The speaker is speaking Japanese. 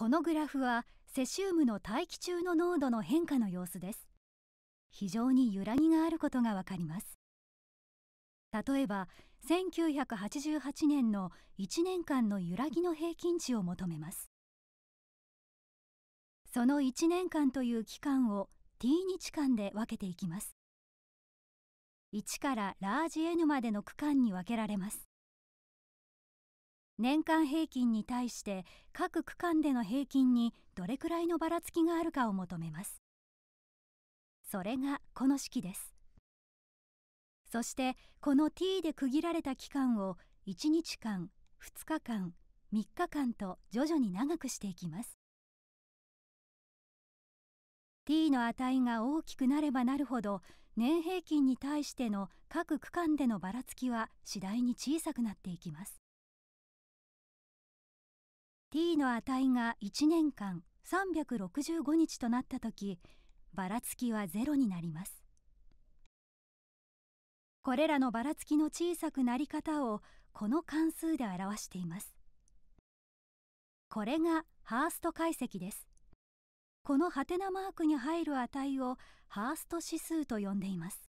このグラフはセシウムの大気中の濃度の変化の様子です非常に揺らぎがあることがわかります例えば1988年の1年間の揺らぎの平均値を求めますその1年間という期間を t 日間で分けていきます1からラージ N までの区間に分けられます年間平均に対して各区間での平均にどれくらいのばらつきがあるかを求めますそれがこの式ですそしてこの t で区切られた期間を1日間2日間3日間と徐々に長くしていきます t の値が大きくなればなるほど年平均に対しての各区間でのばらつきは次第に小さくなっていきます t の値が1年間365日となった時ばらつきはゼロになりますこれらのばらつきの小さくなり方をこの関数で表していますこれがハースト解析ですこのハテナマークに入る値をハースト指数と呼んでいます